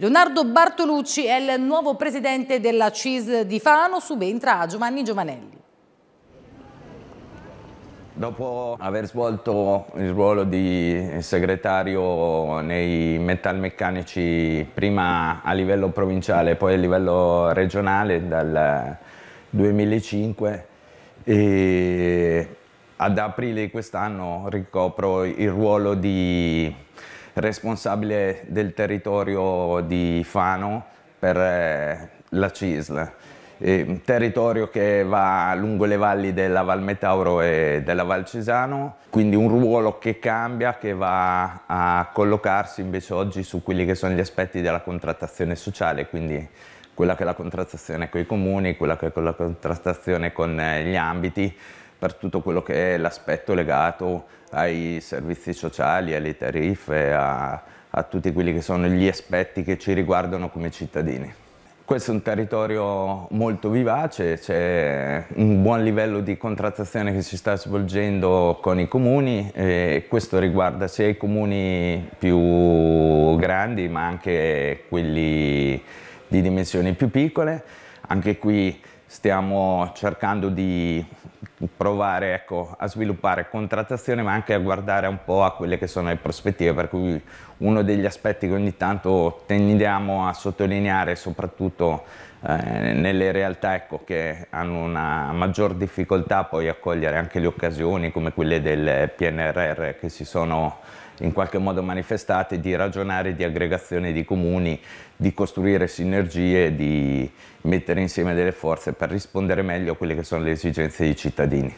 Leonardo Bartolucci è il nuovo presidente della CIS di Fano, subentra a Giovanni Giovanelli. Dopo aver svolto il ruolo di segretario nei metalmeccanici prima a livello provinciale e poi a livello regionale dal 2005 ad aprile di quest'anno ricopro il ruolo di responsabile del territorio di Fano per eh, la CISL, un territorio che va lungo le valli della Val Metauro e della Val Cesano, quindi un ruolo che cambia, che va a collocarsi invece oggi su quelli che sono gli aspetti della contrattazione sociale, quindi quella che è la contrattazione con i comuni, quella che è la contrattazione con eh, gli ambiti, per tutto quello che è l'aspetto legato ai servizi sociali, alle tariffe, a, a tutti quelli che sono gli aspetti che ci riguardano come cittadini. Questo è un territorio molto vivace, c'è un buon livello di contrattazione che si sta svolgendo con i comuni e questo riguarda sia i comuni più grandi ma anche quelli di dimensioni più piccole. Anche qui stiamo cercando di provare ecco, a sviluppare contrattazione ma anche a guardare un po' a quelle che sono le prospettive per cui uno degli aspetti che ogni tanto tendiamo a sottolineare soprattutto eh, nelle realtà ecco, che hanno una maggior difficoltà poi a cogliere anche le occasioni come quelle del PNRR che si sono in qualche modo manifestate, di ragionare di aggregazione di comuni, di costruire sinergie, di mettere insieme delle forze per rispondere meglio a quelle che sono le esigenze dei cittadini.